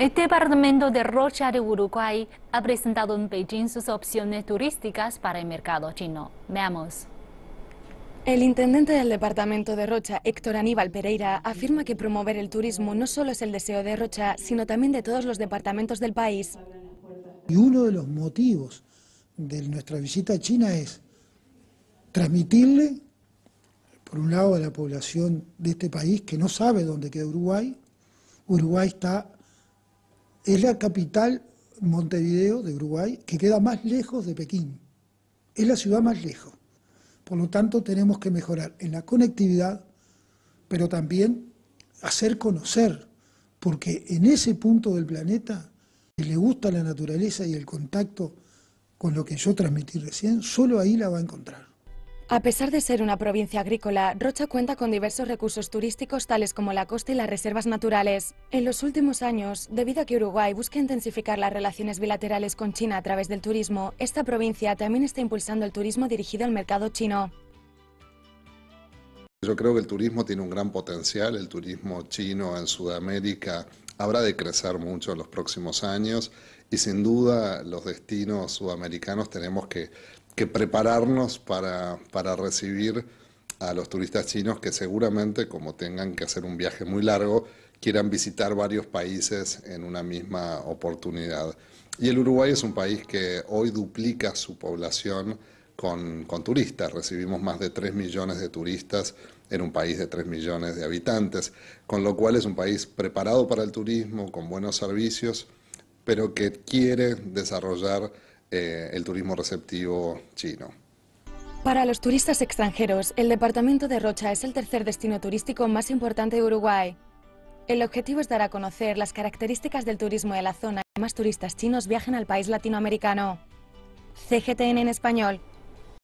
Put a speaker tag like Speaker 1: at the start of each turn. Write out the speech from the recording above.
Speaker 1: El este Departamento de Rocha de Uruguay ha presentado en Beijing sus opciones turísticas para el mercado chino. Veamos. El intendente del departamento de Rocha, Héctor Aníbal Pereira, afirma que promover el turismo no solo es el deseo de Rocha, sino también de todos los departamentos del país.
Speaker 2: Y uno de los motivos de nuestra visita a China es transmitirle, por un lado, a la población de este país que no sabe dónde queda Uruguay, Uruguay está es la capital Montevideo de Uruguay que queda más lejos de Pekín. Es la ciudad más lejos. Por lo tanto, tenemos que mejorar en la conectividad, pero también hacer conocer, porque en ese punto del planeta que le gusta la naturaleza y el contacto con lo que yo transmití recién, solo ahí la va a encontrar.
Speaker 1: A pesar de ser una provincia agrícola, Rocha cuenta con diversos recursos turísticos tales como la costa y las reservas naturales. En los últimos años, debido a que Uruguay busca intensificar las relaciones bilaterales con China a través del turismo, esta provincia también está impulsando el turismo dirigido al mercado chino.
Speaker 3: Yo creo que el turismo tiene un gran potencial, el turismo chino en Sudamérica habrá de crecer mucho en los próximos años y sin duda los destinos sudamericanos tenemos que, prepararnos para, para recibir a los turistas chinos que seguramente, como tengan que hacer un viaje muy largo, quieran visitar varios países en una misma oportunidad. Y el Uruguay es un país que hoy duplica su población con, turistas. Recibimos más de 3 millones de turistas en un país de 3 millones de habitantes, con lo cual es un país preparado para el turismo, con buenos servicios, pero que quiere desarrollar eh, el turismo receptivo chino.
Speaker 1: Para los turistas extranjeros, el departamento de Rocha es el tercer destino turístico más importante de Uruguay. El objetivo es dar a conocer las características del turismo de la zona y que más turistas chinos viajen al país latinoamericano. CGTN en español,